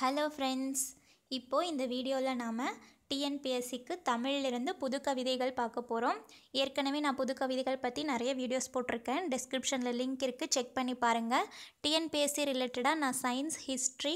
hello friends இப்போது இந்த வீடியோவில் நாம் டிஎன்பிஎஸ்சிக்கு தமிழிலிருந்து புது கவிதைகள் பார்க்க போகிறோம் ஏற்கனவே நான் புது கவிதைகள் பற்றி நிறைய வீடியோஸ் போட்டிருக்கேன் டிஸ்கிரிப்ஷனில் லிங்க் இருக்குது செக் பண்ணி பாருங்கள் டிஎன்பிஎஸ்சி ரிலேட்டடாக நான் சயின்ஸ் ஹிஸ்ட்ரி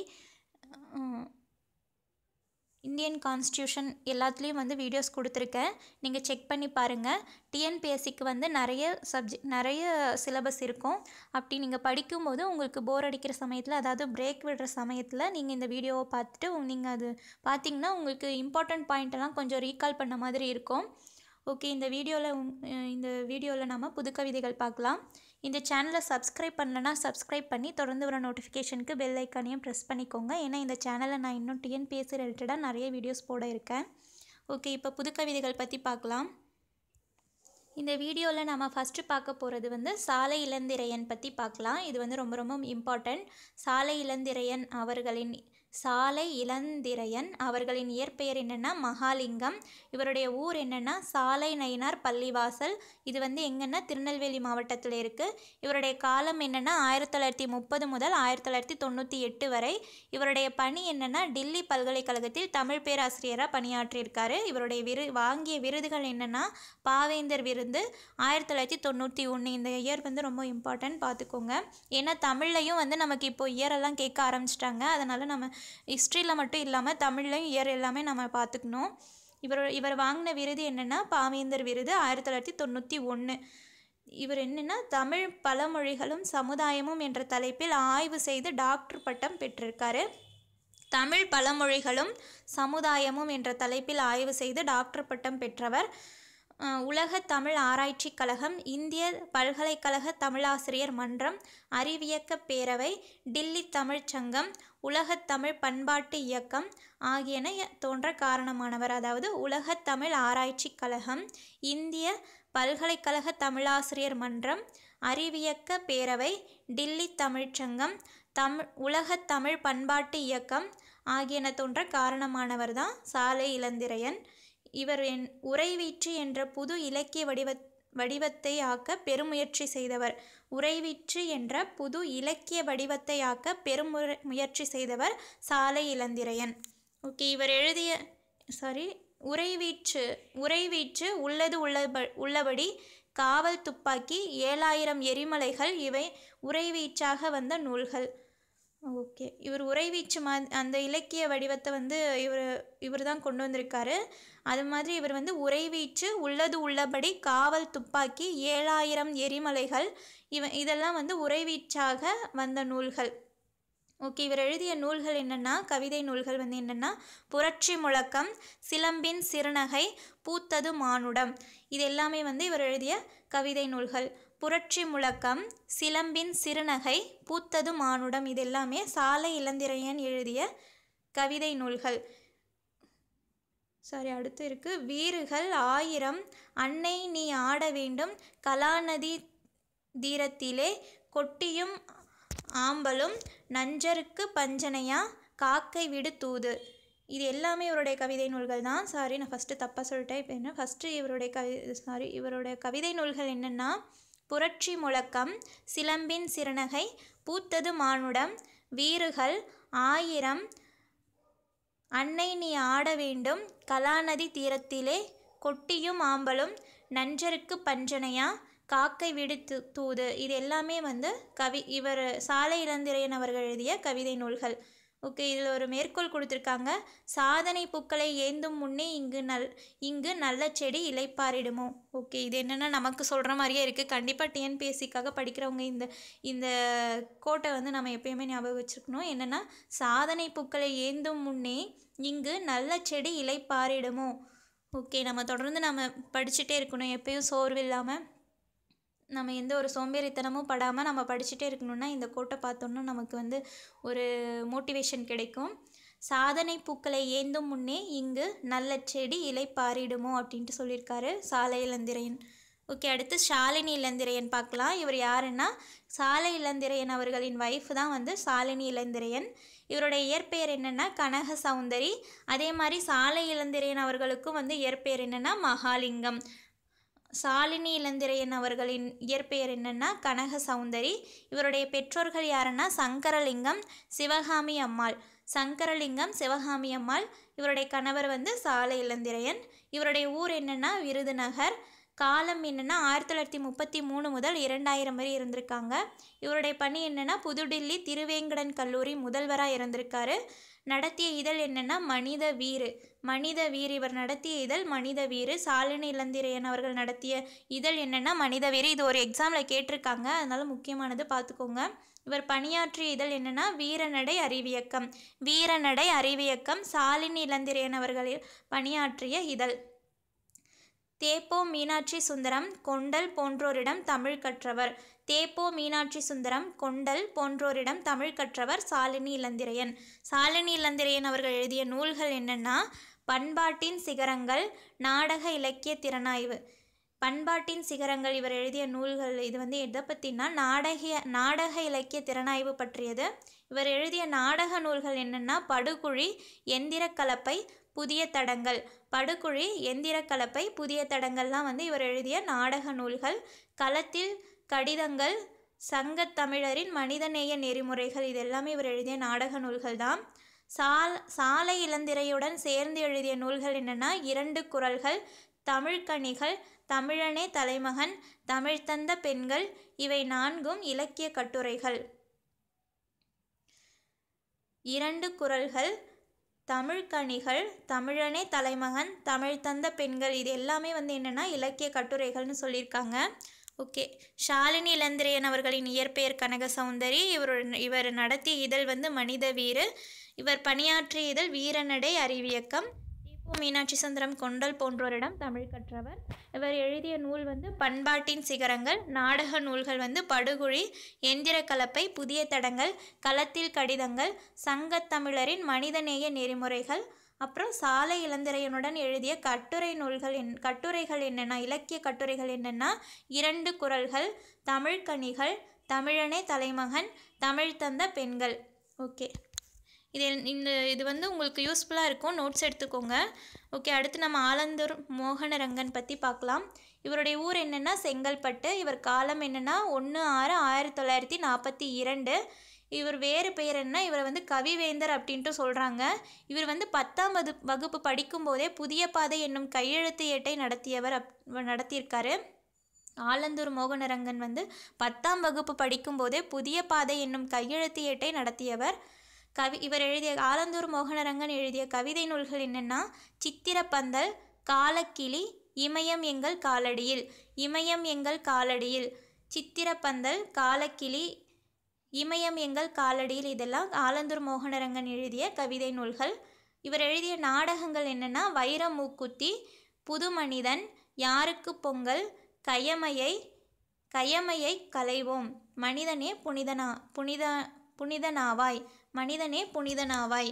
இந்தியன் கான்ஸ்டியூஷன் எல்லாத்துலேயும் வந்து வீடியோஸ் கொடுத்துருக்கேன் நீங்கள் செக் பண்ணி பாருங்கள் டிஎன்பிஎஸ்சிக்கு வந்து நிறைய சப்ஜெக்ட் நிறைய சிலபஸ் இருக்கும் அப்படி நீங்கள் படிக்கும்போது உங்களுக்கு போர் அடிக்கிற சமயத்தில் அதாவது பிரேக் விடுற சமயத்தில் நீங்கள் இந்த வீடியோவை பார்த்துட்டு நீங்கள் அது பார்த்தீங்கன்னா உங்களுக்கு இம்பார்ட்டண்ட் பாயிண்ட்டெல்லாம் கொஞ்சம் ரீகால் பண்ண மாதிரி இருக்கும் ஓகே இந்த வீடியோவில் இந்த வீடியோவில் நம்ம புது கவிதைகள் பார்க்கலாம் இந்த சேனலை சப்ஸ்கிரைப் பண்ணலன்னா சப்ஸ்கிரைப் பண்ணி தொடர்ந்து வர நோட்டிஃபிகேஷனுக்கு பெல் ஐக்கானையும் ப்ரெஸ் பண்ணிக்கோங்க ஏன்னா இந்த சேனலை நான் இன்னும் டிஎன்பிஎஸ்சி ரிலேட்டடாக நிறைய வீடியோஸ் போட இருக்கேன் ஓகே இப்போ புது கவிதைகள் பற்றி பார்க்கலாம் இந்த வீடியோவில் நம்ம ஃபஸ்ட்டு பார்க்க போகிறது வந்து சாலை இளந்திரையன் பற்றி பார்க்கலாம் இது வந்து ரொம்ப ரொம்ப இம்பார்ட்டன்ட் சாலை இளந்திரையன் அவர்களின் சாலை இளந்திரையன் அவர்களின் இயற்பெயர் என்னென்னா மகாலிங்கம் இவருடைய ஊர் என்னென்னா சாலை நயினார் பள்ளிவாசல் இது வந்து எங்கன்னா திருநெல்வேலி மாவட்டத்தில் இருக்குது இவருடைய காலம் என்னென்னா ஆயிரத்தி தொள்ளாயிரத்தி முப்பது முதல் ஆயிரத்தி தொள்ளாயிரத்தி தொண்ணூற்றி எட்டு வரை இவருடைய பணி என்னென்னா டில்லி பல்கலைக்கழகத்தில் தமிழ் பேராசிரியராக பணியாற்றியிருக்காரு இவருடைய விரு வாங்கிய விருதுகள் என்னென்னா பாவேந்தர் விருது ஆயிரத்தி தொள்ளாயிரத்தி தொண்ணூற்றி ஒன்று இந்த இயர் வந்து ரொம்ப இம்பார்ட்டன்ட் பார்த்துக்கோங்க ஏன்னா தமிழ்லையும் வந்து நமக்கு இப்போது இயரெல்லாம் கேட்க ஆரம்பிச்சிட்டாங்க அதனால் நம்ம ஹிஸ்ட்ரியில் மட்டும் இல்லாமல் தமிழ்லையும் இயர் எல்லாமே நம்ம பார்த்துக்கணும் இவர் இவர் வாங்கின விருது என்னென்னா பாவேந்தர் விருது ஆயிரத்தி தொள்ளாயிரத்தி தொண்ணூற்றி ஒன்று இவர் என்னென்னா தமிழ் பழமொழிகளும் சமுதாயமும் என்ற தலைப்பில் ஆய்வு செய்து டாக்டர் பட்டம் பெற்றிருக்காரு தமிழ் பழமொழிகளும் சமுதாயமும் என்ற தலைப்பில் ஆய்வு செய்து டாக்டர் பட்டம் பெற்றவர் உலக தமிழ் ஆராய்ச்சிக் கழகம் இந்திய பல்கலைக்கழக தமிழாசிரியர் மன்றம் அறிவியக்க பேரவை டில்லி தமிழ்ச் சங்கம் தமிழ் பண்பாட்டு இயக்கம் ஆகியன தோன்ற காரணமானவர் அதாவது தமிழ் ஆராய்ச்சிக் கழகம் இந்திய பல்கலைக்கழக தமிழாசிரியர் மன்றம் அறிவியக்க பேரவை டில்லி தமிழ்ச்சங்கம் தமிழ் தமிழ் பண்பாட்டு இயக்கம் ஆகியன தோன்ற காரணமானவர் தான் சாலை இளந்திரையன் இவர் என் உறைவீச்சு என்ற புது இலக்கிய வடிவ வடிவத்தை ஆக்க பெருமுயற்சி செய்தவர் உறைவீச்சு என்ற புது இலக்கிய வடிவத்தை ஆக்க பெருமுற முயற்சி செய்தவர் சாலை இளந்திரையன் ஓகே இவர் எழுதிய சாரி உறைவீச்சு உறைவீச்சு உள்ளது உள்ளப உள்ளபடி காவல் துப்பாக்கி ஏழாயிரம் எரிமலைகள் இவை உறைவீச்சாக வந்த நூல்கள் ஓகே இவர் உறைவீச்சு மா அந்த இலக்கிய வடிவத்தை வந்து இவர் இவர் தான் கொண்டு வந்திருக்காரு அது மாதிரி இவர் வந்து உறைவீச்சு உள்ளது உள்ளபடி காவல் துப்பாக்கி ஏழாயிரம் எரிமலைகள் இவ இதெல்லாம் வந்து உறைவீச்சாக வந்த நூல்கள் ஓகே இவர் எழுதிய நூல்கள் என்னென்னா கவிதை நூல்கள் வந்து என்னென்னா புரட்சி முழக்கம் சிலம்பின் சிறுநகை பூத்தது மானுடம் இது எல்லாமே வந்து இவர் எழுதிய கவிதை நூல்கள் புரட்சி முழக்கம் சிலம்பின் சிறுநகை பூத்தது மானுடம் இதெல்லாமே சாலை இளந்திரையன் எழுதிய கவிதை நூல்கள் சாரி அடுத்து இருக்கு வீறுகள் ஆயிரம் அன்னை நீ ஆட வேண்டும் கலாநதி தீரத்திலே கொட்டியும் ஆம்பலும் நஞ்சருக்கு பஞ்சனையா காக்கை விடு தூது இது எல்லாமே இவருடைய கவிதை நூல்கள் தான் சாரி நான் ஃபஸ்ட்டு தப்பாக சொல்லிட்டேன் இப்போ என்ன ஃபஸ்ட்டு இவருடைய கவி சாரி இவருடைய கவிதை நூல்கள் என்னென்னா புரட்சி முழக்கம் சிலம்பின் சிறுநகை பூத்தது மானுடம் வீறுகள் ஆயிரம் அன்னை நீ ஆட வேண்டும் கலாநதி தீரத்திலே கொட்டியும் ஆம்பலும் நஞ்சருக்கு பஞ்சனையா காக்கை விடுத்து தூது இது எல்லாமே வந்து கவி இவர் சாலை இளந்திரையன் அவர்கள் எழுதிய கவிதை நூல்கள் ஓகே இதில் ஒரு மேற்கோள் கொடுத்துருக்காங்க சாதனை பூக்களை ஏந்தும் முன்னே இங்கு நல் இங்கு நல்ல செடி இலைப்பாரிடுமோ ஓகே இது என்னென்னா நமக்கு சொல்கிற மாதிரியே இருக்குது கண்டிப்பாக டிஎன்பிஎஸ்சிக்காக படிக்கிறவங்க இந்த இந்த கோட்டை வந்து நம்ம எப்பயுமே ஞாபகம் வச்சுருக்கணும் என்னென்னா சாதனை பூக்களை ஏந்தும் முன்னே இங்கு நல்ல செடி இலைப்பாரிடுமோ ஓகே நம்ம தொடர்ந்து நம்ம படிச்சுட்டே இருக்கணும் எப்பயும் சோர்வு இல்லாமல் நம்ம எந்த ஒரு சோம்பேறித்தனமும் படாமல் நம்ம படிச்சுட்டே இருக்கணும்னா இந்த கோட்டை பார்த்தோன்னா நமக்கு வந்து ஒரு மோட்டிவேஷன் கிடைக்கும் சாதனை பூக்களை ஏந்தும் முன்னே இங்கு நல்ல செடி இலை பாரிடுமோ அப்படின்ட்டு சொல்லியிருக்காரு சாலை இளந்திரையன் ஓகே அடுத்து ஷாலினி இளந்திரையன் பார்க்கலாம் இவர் யாருன்னா சாலை இளந்திரையன் அவர்களின் ஒய்ஃப் தான் வந்து சாலினி இளந்திரையன் இவருடைய இயற்பெயர் என்னென்னா கனக சௌந்தரி அதே மாதிரி சாலை இளந்திரையன் அவர்களுக்கும் வந்து இயற்பெயர் என்னென்னா மகாலிங்கம் சாலினி இளந்திரையன் அவர்களின் இயற்பெயர் என்னென்னா கனக சௌந்தரி இவருடைய பெற்றோர்கள் யாருன்னா சங்கரலிங்கம் சிவகாமி அம்மாள் சங்கரலிங்கம் சிவகாமி அம்மாள் இவருடைய கணவர் வந்து சாலை இளந்திரையன் இவருடைய ஊர் என்னென்னா விருதுநகர் காலம் என்னென்னா ஆயிரத்தி தொள்ளாயிரத்தி முப்பத்தி மூணு முதல் இரண்டாயிரம் வரை இருந்திருக்காங்க இவருடைய பணி என்னென்னா புதுடில்லி திருவேங்கடன் கல்லூரி முதல்வராக இருந்திருக்காரு நடத்திய இதழ் என்னென்னா மனித வீறு மனித வீர் இவர் நடத்திய இதழ் மனித வீறு சாலினி இளந்திரையன் அவர்கள் நடத்திய இதழ் என்னென்னா மனித வீறு இது ஒரு எக்ஸாமில் கேட்டிருக்காங்க அதனால் முக்கியமானது பார்த்துக்கோங்க இவர் பணியாற்றிய இதழ் என்னென்னா வீரநடை அறிவியக்கம் வீரநடை அறிவியக்கம் சாலினி இளந்திரையன் அவர்களில் பணியாற்றிய இதழ் தேப்போ மீனாட்சி சுந்தரம் கொண்டல் போன்றோரிடம் தமிழ் கற்றவர் தேப்போ மீனாட்சி சுந்தரம் கொண்டல் போன்றோரிடம் தமிழ் கற்றவர் சாலினி இளந்திரையன் சாலினி இளந்திரையன் அவர்கள் எழுதிய நூல்கள் என்னென்னா பண்பாட்டின் சிகரங்கள் நாடக இலக்கிய திறனாய்வு பண்பாட்டின் சிகரங்கள் இவர் எழுதிய நூல்கள் இது வந்து எதை பற்றினா நாடகிய நாடக இலக்கிய திறனாய்வு பற்றியது இவர் எழுதிய நாடக நூல்கள் என்னென்னா படுகுழி எந்திரக்கலப்பை புதிய தடங்கள் படுகுழி எந்திர கலப்பை புதிய தடங்கள்லாம் வந்து இவர் எழுதிய நாடக நூல்கள் களத்தில் கடிதங்கள் சங்க தமிழரின் மனிதநேய நெறிமுறைகள் இதெல்லாமே இவர் எழுதிய நாடக நூல்கள் தான் சால் சாலை இளந்திரையுடன் சேர்ந்து எழுதிய நூல்கள் என்னென்னா இரண்டு குரல்கள் தமிழ்கணிகள் தமிழனே தலைமகன் தமிழ்தந்த பெண்கள் இவை நான்கும் இலக்கிய கட்டுரைகள் இரண்டு குரல்கள் கணிகள் தமிழனே தலைமகன் தமிழ் தந்த பெண்கள் இது எல்லாமே வந்து என்னென்னா இலக்கிய கட்டுரைகள்னு சொல்லியிருக்காங்க ஓகே ஷாலினி இளந்திரையன் அவர்களின் இயற்பெயர் கனக சௌந்தரி இவரோட இவர் நடத்திய இதழ் வந்து மனித வீறு இவர் பணியாற்றிய இதழ் வீரநடை அறிவியக்கம் மீனாட்சி சுந்தரம் கொண்டல் போன்றோரிடம் தமிழ் கற்றவர் இவர் எழுதிய நூல் வந்து பண்பாட்டின் சிகரங்கள் நாடக நூல்கள் வந்து படுகுழி எந்திர கலப்பை புதிய தடங்கள் களத்தில் கடிதங்கள் சங்கத்தமிழரின் மனிதநேய நெறிமுறைகள் அப்புறம் சாலை இளந்திரையனுடன் எழுதிய கட்டுரை நூல்கள் என் கட்டுரைகள் என்னென்னா இலக்கிய கட்டுரைகள் என்னென்னா இரண்டு குரல்கள் தமிழ்கனிகள் தமிழனே தலைமகன் தமிழ் தந்த பெண்கள் ஓகே இது இந்த இது வந்து உங்களுக்கு யூஸ்ஃபுல்லாக இருக்கும் நோட்ஸ் எடுத்துக்கோங்க ஓகே அடுத்து நம்ம ஆலந்தூர் மோகனரங்கன் பற்றி பார்க்கலாம் இவருடைய ஊர் என்னென்னா செங்கல்பட்டு இவர் காலம் என்னென்னா ஒன்று ஆறு ஆயிரத்தி தொள்ளாயிரத்தி நாற்பத்தி இரண்டு இவர் வேறு பெயர் என்ன இவரை வந்து கவிவேந்தர் அப்படின்ட்டு சொல்கிறாங்க இவர் வந்து பத்தாம் வது வகுப்பு படிக்கும்போதே புதிய பாதை என்னும் கையெழுத்து ஏட்டை நடத்தியவர் அப் நடத்தியிருக்காரு ஆலந்தூர் மோகனரங்கன் வந்து பத்தாம் வகுப்பு படிக்கும்போதே புதிய பாதை என்னும் கையெழுத்து ஏட்டை நடத்தியவர் கவி இவர் எழுதிய ஆலந்தூர் மோகனரங்கன் எழுதிய கவிதை நூல்கள் என்னென்னா சித்திரப்பந்தல் காலக்கிளி இமயம் எங்கள் காலடியில் இமயம் எங்கள் காலடியில் சித்திரப்பந்தல் காலக்கிளி இமயம் எங்கள் காலடியில் இதெல்லாம் ஆலந்தூர் மோகனரங்கன் எழுதிய கவிதை நூல்கள் இவர் எழுதிய நாடகங்கள் என்னென்னா மூக்குத்தி புது மனிதன் யாருக்கு பொங்கல் கயமையை கயமையை கலைவோம் மனிதனே புனிதனா புனித புனிதனாவாய் மனிதனே புனிதனாவாய்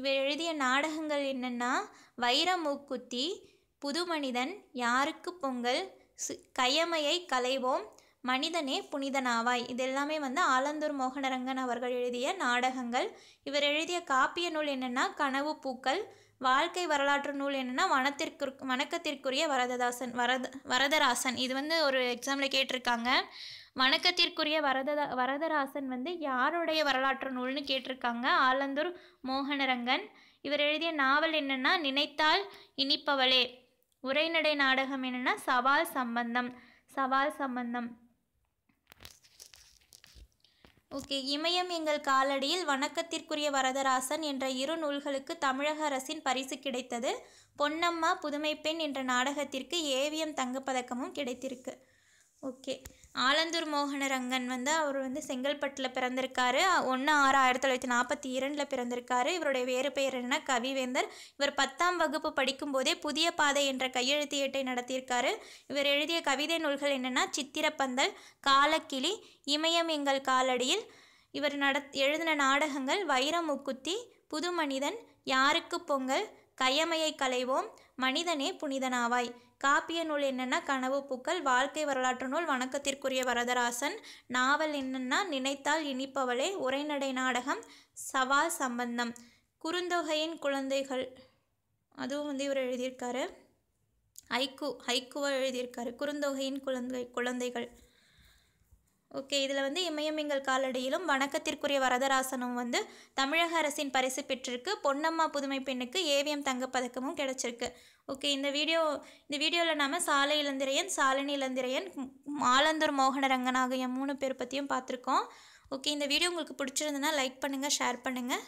இவர் எழுதிய நாடகங்கள் என்னென்னா வைரமூக்குத்தி புது மனிதன் யாருக்கு பொங்கல் கயமையை கலைவோம் மனிதனே புனிதனாவாய் இது எல்லாமே வந்து ஆலந்தூர் மோகனரங்கன் அவர்கள் எழுதிய நாடகங்கள் இவர் எழுதிய காப்பிய நூல் என்னென்னா கனவு பூக்கள் வாழ்க்கை வரலாற்று நூல் என்னென்னா வனத்திற்கு வணக்கத்திற்குரிய வரததாசன் வரத வரதராசன் இது வந்து ஒரு எக்ஸாமில் கேட்டிருக்காங்க வணக்கத்திற்குரிய வரத வரதராசன் வந்து யாருடைய வரலாற்று நூல்னு கேட்டிருக்காங்க ஆலந்தூர் மோகனரங்கன் இவர் எழுதிய நாவல் என்னென்னா நினைத்தால் இனிப்பவளே உரைநடை நாடகம் என்னென்னா சவால் சம்பந்தம் சவால் சம்பந்தம் ஓகே இமயம் எங்கள் காலடியில் வணக்கத்திற்குரிய வரதராசன் என்ற இரு நூல்களுக்கு தமிழக அரசின் பரிசு கிடைத்தது பொன்னம்மா புதுமை பெண் என்ற நாடகத்திற்கு ஏவிஎம் தங்கப்பதக்கமும் கிடைத்திருக்கு ஓகே ஆலந்தூர் மோகன ரங்கன் வந்து அவர் வந்து செங்கல்பட்டில் பிறந்திருக்காரு ஒன்று ஆறு ஆயிரத்தி தொள்ளாயிரத்தி நாற்பத்தி இரண்டில் பிறந்திருக்காரு இவருடைய வேறு பெயர் என்ன கவிவேந்தர் இவர் பத்தாம் வகுப்பு படிக்கும்போதே புதிய பாதை என்ற கையெழுத்து ஏட்டை நடத்தியிருக்காரு இவர் எழுதிய கவிதை நூல்கள் என்னென்னா சித்திரப்பந்தல் காலக்கிளி இமயம் எங்கள் காலடியில் இவர் நட எழுதின நாடகங்கள் வைரமுக்குத்தி புது மனிதன் யாருக்கு பொங்கல் கயமையை களைவோம் மனிதனே புனிதனாவாய் காப்பிய நூல் என்னென்னா கனவு பூக்கள் வாழ்க்கை வரலாற்று நூல் வணக்கத்திற்குரிய வரதராசன் நாவல் என்னென்னா நினைத்தால் இனிப்பவளே உரைநடை நாடகம் சவால் சம்பந்தம் குறுந்தொகையின் குழந்தைகள் அதுவும் வந்து இவர் எழுதியிருக்காரு ஐக்கு ஐக்குவா எழுதியிருக்காரு குறுந்தொகையின் குழந்தை குழந்தைகள் ஓகே இதில் வந்து இமயமிங்கல் காலடியிலும் வணக்கத்திற்குரிய வரதராசனும் வந்து தமிழக அரசின் பரிசு பெற்றிருக்கு பொன்னம்மா புதுமை பெண்ணுக்கு ஏவிஎம் தங்கப்பதக்கமும் கிடச்சிருக்கு ஓகே இந்த வீடியோ இந்த வீடியோவில் நாம் சாலை இளந்திரையன் சாலினி இளந்திரையன் மாலந்தூர் மோகன ரங்கநாகையம் மூணு பேர் பற்றியும் பார்த்துருக்கோம் ஓகே இந்த வீடியோ உங்களுக்கு பிடிச்சிருந்ததுன்னா லைக் பண்ணுங்கள் ஷேர் பண்ணுங்கள்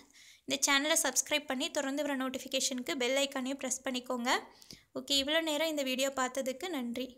இந்த சேனலை சப்ஸ்கிரைப் பண்ணி தொடர்ந்து வர நோட்டிஃபிகேஷனுக்கு பெல் ஐக்கானையும் ப்ரெஸ் பண்ணிக்கோங்க ஓகே இவ்வளோ நேரம் இந்த வீடியோ பார்த்ததுக்கு நன்றி